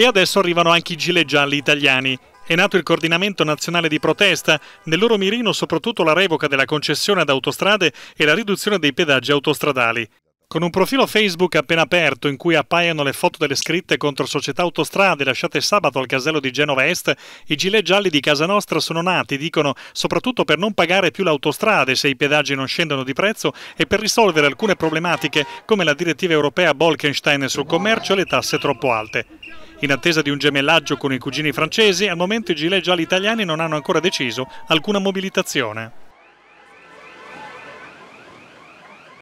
E adesso arrivano anche i gilet gialli italiani. È nato il coordinamento nazionale di protesta, nel loro mirino soprattutto la revoca della concessione ad autostrade e la riduzione dei pedaggi autostradali. Con un profilo Facebook appena aperto in cui appaiono le foto delle scritte contro società autostrade lasciate sabato al casello di Genova Est, i gilet gialli di casa nostra sono nati, dicono, soprattutto per non pagare più l'autostrade se i pedaggi non scendono di prezzo e per risolvere alcune problematiche come la direttiva europea Bolkenstein sul commercio e le tasse troppo alte. In attesa di un gemellaggio con i cugini francesi, al momento i gilet gialli italiani non hanno ancora deciso alcuna mobilitazione.